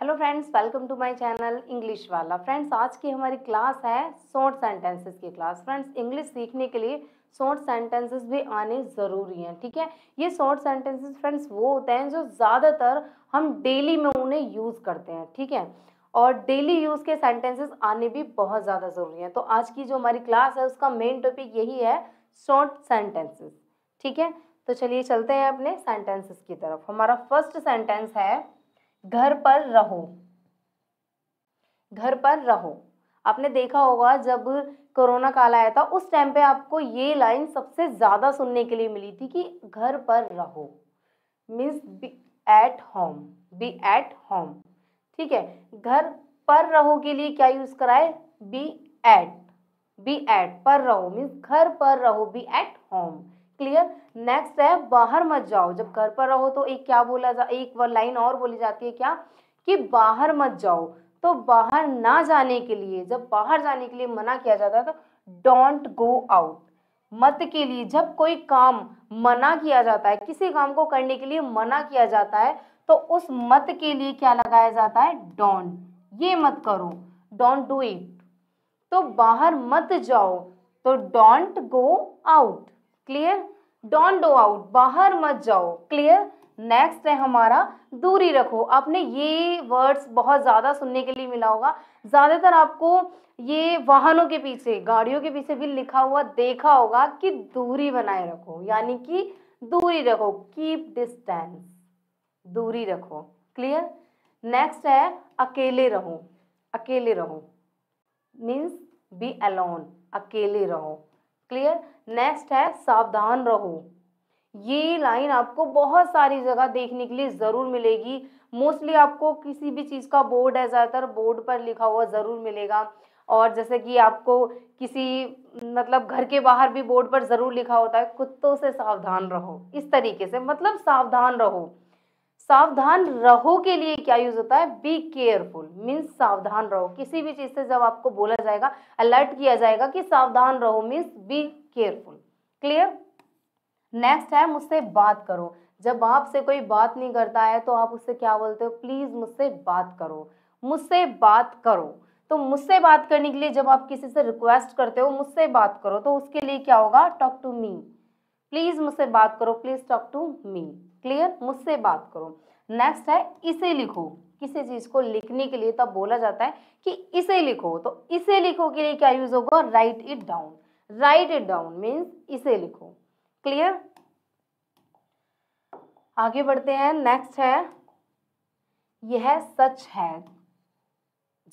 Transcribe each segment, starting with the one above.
hello friends welcome to my channel English वाला friends आज की हमारी क्लास है शॉर्ट सेंटेंसेस की क्लास फ्रेंड्स इंग्लिश सीखने के लिए शॉर्ट सेंटेंसेस भी आने ज़रूरी हैं ठीक है ये शॉर्ट सेंटेंसेस फ्रेंड्स वो होते हैं जो ज़्यादातर हम डेली में उन्हें यूज़ करते हैं ठीक है और डेली यूज़ के सेंटेंसेस आने भी बहुत ज़्यादा ज़रूरी हैं तो आज की जो हमारी क्लास है उसका मेन टॉपिक यही है शॉर्ट सेंटेंसेस ठीक है तो चलिए चलते हैं अपने सेंटेंसेस की तरफ हमारा फर्स्ट सेंटेंस है घर पर रहो घर पर रहो आपने देखा होगा जब कोरोना काल आया था उस टाइम पे आपको ये लाइन सबसे ज़्यादा सुनने के लिए मिली थी कि घर पर रहो means be at home be at home ठीक है घर पर रहो के लिए क्या यूज़ कराए बी एट बी एट पर रहो मीन्स घर पर रहो be at home clear next है बाहर मत जाओ जब घर पर रहो तो एक क्या बोला जा एक लाइन और बोली जाती है क्या कि बाहर मत जाओ तो बाहर ना जाने के लिए जब बाहर जाने के लिए मना किया जाता है तो डोंट गो आउट मत के लिए जब कोई काम मना किया जाता है किसी काम को करने के लिए मना किया जाता है तो उस मत के लिए क्या लगाया जाता है डोंट ये मत करो डोंट डू इट तो बाहर मत जाओ तो don't go out clear don't do out बाहर मत जाओ क्लियर नेक्स्ट है हमारा दूरी रखो आपने ये वर्ड्स बहुत ज़्यादा सुनने के लिए मिला होगा ज़्यादातर आपको ये वाहनों के पीछे गाड़ियों के पीछे भी लिखा हुआ देखा होगा कि दूरी बनाए रखो यानी कि दूरी रखो कीप डिस्टेंस दूरी रखो क्लियर नेक्स्ट है अकेले रहो अकेले रहो मीन्स बी अलोन अकेले रहो क्लियर नेक्स्ट है सावधान रहो ये लाइन आपको बहुत सारी जगह देखने के लिए ज़रूर मिलेगी मोस्टली आपको किसी भी चीज़ का बोर्ड है ज़्यादातर बोर्ड पर लिखा हुआ ज़रूर मिलेगा और जैसे कि आपको किसी मतलब घर के बाहर भी बोर्ड पर ज़रूर लिखा होता है कुत्तों से सावधान रहो इस तरीके से मतलब सावधान रहो सावधान रहो के लिए क्या यूज होता है बी केयरफुल मीन्स सावधान रहो किसी भी चीज से जब आपको बोला जाएगा अलर्ट किया जाएगा कि सावधान रहो means be careful clear next है मुझसे बात करो जब आपसे कोई बात नहीं करता है तो आप उससे क्या बोलते हो प्लीज मुझसे बात करो मुझसे बात करो तो मुझसे बात करने के लिए जब आप किसी से रिक्वेस्ट करते हो मुझसे बात करो तो उसके लिए क्या होगा टॉक टू मी प्लीज मुझसे बात करो please talk to me clear मुझसे बात करो नेक्स्ट है इसे लिखो किसी चीज को लिखने के लिए तब बोला जाता है कि इसे लिखो तो इसे लिखो के लिए क्या यूज होगा write it down write it down means इसे लिखो क्लियर आगे बढ़ते हैं नेक्स्ट है यह सच है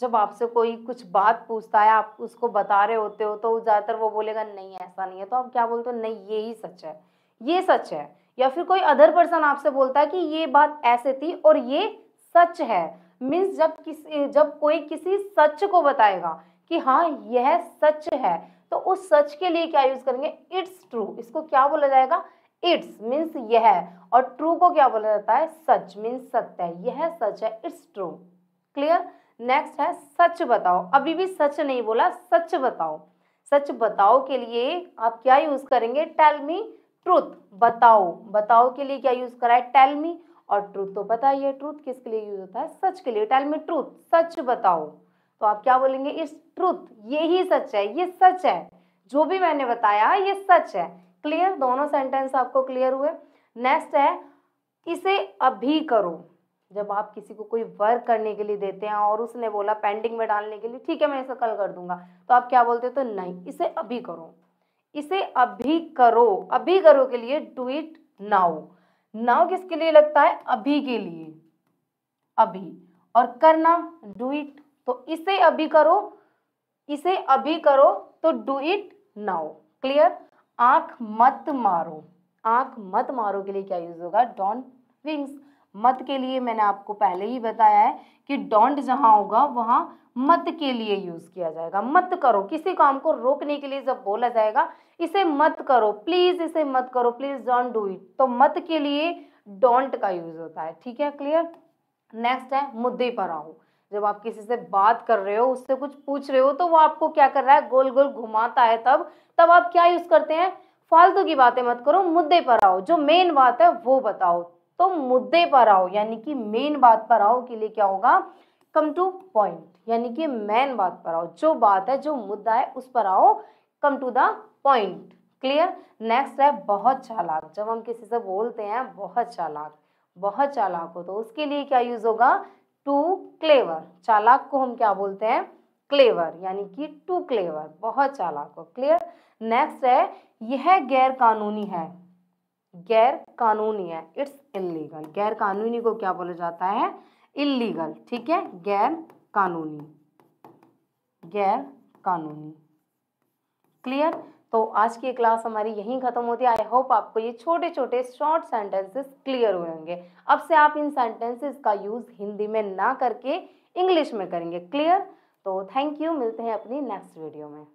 जब आपसे कोई कुछ बात पूछता है आप उसको बता रहे होते हो तो ज़्यादातर वो बोलेगा नहीं ऐसा नहीं है तो आप क्या बोलते हो नहीं ये ही सच है ये सच है या फिर कोई अदर पर्सन आपसे बोलता है कि ये बात ऐसे थी और ये सच है मीन्स जब किसी जब कोई किसी सच को बताएगा कि हाँ यह सच है तो उस सच के लिए क्या यूज़ करेंगे इट्स ट्रू इसको क्या बोला जाएगा इट्स मीन्स यह और ट्रू को क्या बोला जाता है सच मीन्स सत्य है यह सच है इट्स ट्रू क्लियर नेक्स्ट है सच बताओ अभी भी सच नहीं बोला सच बताओ सच बताओ के लिए आप क्या यूज करेंगे टेल मी ट्रूथ बताओ बताओ के लिए क्या यूज करा है टेल मी और ट्रूथ तो पता ही है ट्रूथ किसके लिए यूज होता है सच के लिए टेल मी ट्रूथ सच बताओ तो आप क्या बोलेंगे इस ट्रूथ ये ही सच है ये सच है जो भी मैंने बताया ये सच है क्लियर दोनों सेंटेंस आपको क्लियर हुए नेक्स्ट है इसे अभी करो जब आप किसी को कोई वर्क करने के लिए देते हैं और उसने बोला पेंडिंग में डालने के लिए ठीक है मैं इसे कल कर दूंगा तो आप क्या बोलते हो तो नहीं इसे अभी करो इसे अभी करो अभी करो के लिए डू इट नाउ नाउ किसके लिए लगता है अभी के लिए अभी और करना डू इट तो इसे अभी करो इसे अभी करो तो डू इट नाउ क्लियर आंख मत मारो आंख मत मारो के लिए क्या यूज होगा डोंट विंग्स मत के लिए मैंने आपको पहले ही बताया है कि डोंट जहां होगा वहां मत के लिए यूज किया जाएगा मत करो किसी काम को रोकने के लिए जब बोला जाएगा इसे मत करो प्लीज इसे मत करो प्लीज डोंट डू इट तो मत के लिए डोंट का यूज होता है ठीक है क्लियर नेक्स्ट है मुद्दे पर आओ जब आप किसी से बात कर रहे हो उससे कुछ पूछ रहे हो तो वो आपको क्या कर रहा है गोल गोल घुमाता है तब तब आप क्या यूज करते हैं फालतू की बातें मत करो मुद्दे पर आओ जो मेन बात है वो बताओ तो मुद्दे पर आओ यानी कि मेन बात पर आओ के लिए क्या होगा कम टू पॉइंट यानी कि मैन बात पर आओ जो बात है जो मुद्दा है उस पर आओ come to the point clear next है बहुत चालाक जब हम किसी से बोलते हैं बहुत चालाक बहुत चालाक हो तो उसके लिए क्या यूज होगा टू क्लेवर चालाक को हम क्या बोलते हैं क्लेवर यानी कि टू क्लेवर बहुत चालाक हो क्लियर नेक्स्ट है यह गैर कानूनी है गैर कानूनी है इट्स इनलीगल गैर कानूनी को क्या बोला जाता है इलीगल ठीक है गैर कानूनी गैर कानूनी क्लियर तो आज की क्लास हमारी यहीं ख़त्म होती है आई होप आपको ये छोटे छोटे शॉर्ट सेंटेंसेस क्लियर हुए होंगे अब से आप इन सेंटेंसेस का यूज़ हिंदी में ना करके इंग्लिश में करेंगे क्लियर तो थैंक यू मिलते हैं अपनी नेक्स्ट वीडियो में